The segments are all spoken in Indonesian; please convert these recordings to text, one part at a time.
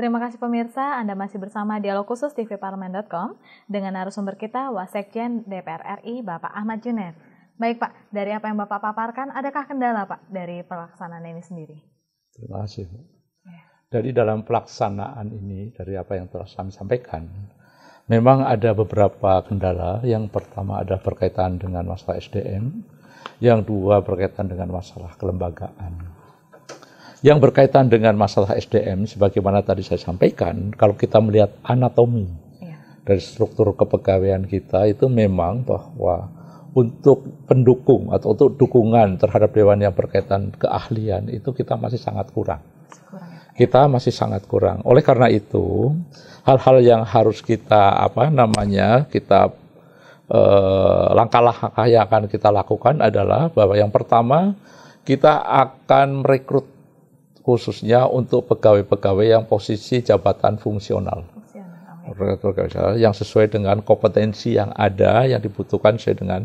Terima kasih pemirsa, Anda masih bersama Dialog Khusus TV Parlemen.com dengan narasumber kita Wasekjen DPR RI Bapak Ahmad Junet. Baik Pak, dari apa yang Bapak paparkan, adakah kendala Pak dari pelaksanaan ini sendiri? Terima kasih. Ya. Dari dalam pelaksanaan ini, dari apa yang telah kami sampaikan, memang ada beberapa kendala. Yang pertama ada berkaitan dengan masalah SDM, yang dua berkaitan dengan masalah kelembagaan. Yang berkaitan dengan masalah SDM, sebagaimana tadi saya sampaikan, kalau kita melihat anatomi ya. dari struktur kepegawaian kita itu memang bahwa untuk pendukung atau untuk dukungan terhadap dewan yang berkaitan keahlian itu kita masih sangat kurang. Ya. Kita masih sangat kurang. Oleh karena itu, hal-hal yang harus kita apa namanya kita eh, langkah-langkah yang akan kita lakukan adalah bahwa yang pertama kita akan merekrut khususnya untuk pegawai-pegawai yang posisi jabatan fungsional. Fungsional. Okay. Yang sesuai dengan kompetensi yang ada, yang dibutuhkan sesuai dengan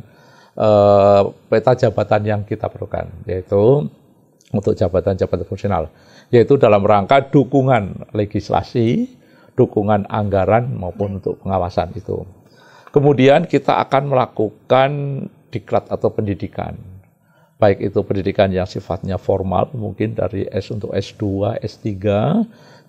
uh, peta jabatan yang kita perlukan, yaitu untuk jabatan-jabatan fungsional, yaitu dalam rangka dukungan legislasi, dukungan anggaran maupun hmm. untuk pengawasan itu. Kemudian kita akan melakukan diklat atau pendidikan baik itu pendidikan yang sifatnya formal, mungkin dari S untuk S2, S3,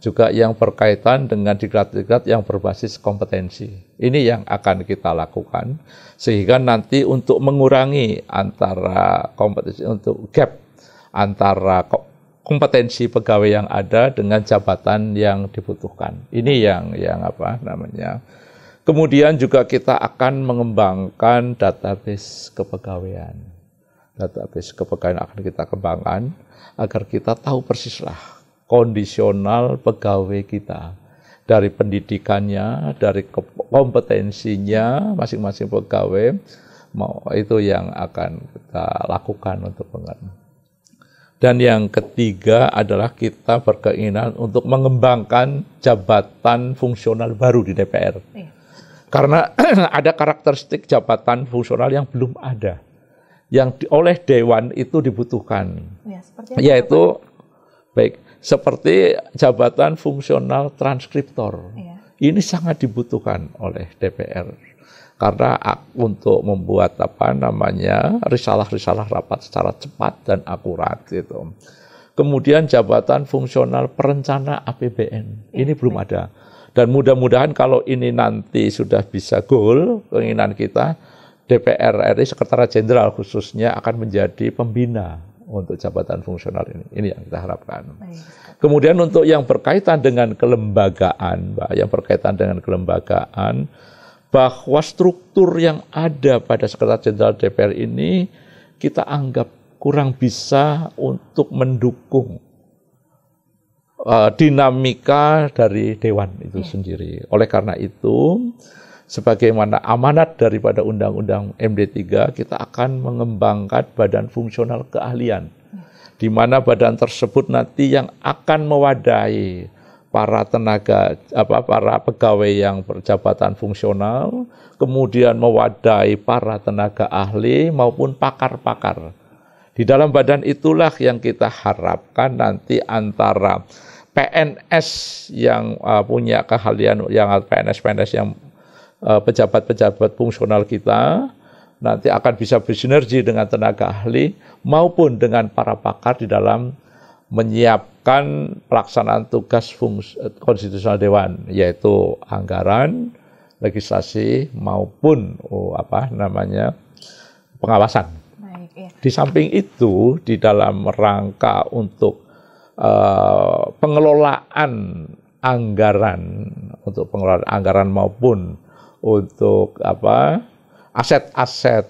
juga yang berkaitan dengan diklat-diklat yang berbasis kompetensi. Ini yang akan kita lakukan sehingga nanti untuk mengurangi antara kompetensi untuk gap antara kompetensi pegawai yang ada dengan jabatan yang dibutuhkan. Ini yang yang apa namanya? Kemudian juga kita akan mengembangkan database kepegawaian database kepegawaian akan kita kembangkan agar kita tahu persislah kondisional pegawai kita dari pendidikannya, dari kompetensinya masing-masing pegawai mau itu yang akan kita lakukan untuk pengen. Dan yang ketiga adalah kita berkeinginan untuk mengembangkan jabatan fungsional baru di DPR. Iya. Karena ada karakteristik jabatan fungsional yang belum ada yang oleh dewan itu dibutuhkan. Ya, seperti yaitu apa? baik seperti jabatan fungsional transkriptor. Ya. Ini sangat dibutuhkan oleh DPR karena untuk membuat apa namanya risalah-risalah rapat secara cepat dan akurat itu. Kemudian jabatan fungsional perencana APBN. Ya, ini baik. belum ada. Dan mudah-mudahan kalau ini nanti sudah bisa goal keinginan kita, DPR RI sekretaris Jenderal khususnya akan menjadi pembina untuk jabatan fungsional ini. Ini yang kita harapkan. Kemudian untuk yang berkaitan dengan kelembagaan, Mbak, yang berkaitan dengan kelembagaan, bahwa struktur yang ada pada sekretaris Jenderal DPR ini kita anggap kurang bisa untuk mendukung uh, dinamika dari dewan itu ya. sendiri. Oleh karena itu, sebagaimana amanat daripada Undang-Undang MD3, kita akan mengembangkan badan fungsional keahlian, di mana badan tersebut nanti yang akan mewadai para tenaga apa para pegawai yang berjabatan fungsional, kemudian mewadai para tenaga ahli maupun pakar-pakar. Di dalam badan itulah yang kita harapkan nanti antara PNS yang uh, punya keahlian yang PNS-PNS yang Eh, pejabat-pejabat fungsional kita nanti akan bisa bersinergi dengan tenaga ahli maupun dengan para pakar di dalam menyiapkan pelaksanaan tugas fungsi, eh, konstitusional dewan yaitu anggaran, legislasi maupun oh, apa namanya pengawasan. Ya. Di samping itu di dalam rangka untuk uh, pengelolaan anggaran untuk pengelolaan anggaran maupun untuk apa aset-aset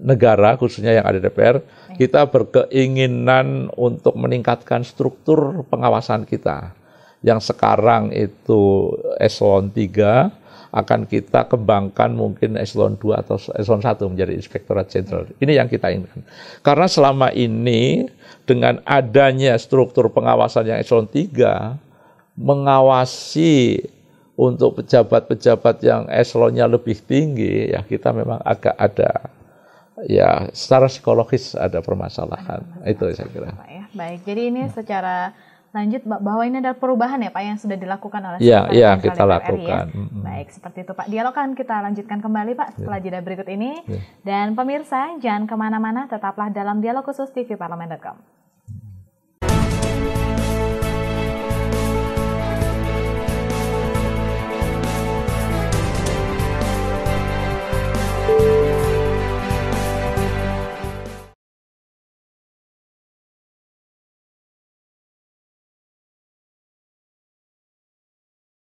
negara khususnya yang ada DPR kita berkeinginan untuk meningkatkan struktur pengawasan kita yang sekarang itu eselon 3 akan kita kembangkan mungkin eselon 2 atau eselon 1 menjadi inspektorat jenderal. Ini yang kita inginkan. Karena selama ini dengan adanya struktur pengawasan yang eselon 3 mengawasi untuk pejabat-pejabat yang eselonnya lebih tinggi ya kita memang agak ada ya secara psikologis ada permasalahan ada itu saya kira. Pak, ya. Baik, jadi ini ya. secara lanjut bahwa ini adalah perubahan ya Pak yang sudah dilakukan oleh Iya, iya kita ya. lakukan. ya. Baik, seperti itu Pak. Dialog kan kita lanjutkan kembali Pak ya. setelah ya. jeda berikut ini. Ya. Dan pemirsa jangan kemana-mana, tetaplah dalam dialog khusus TV Parlemen.com.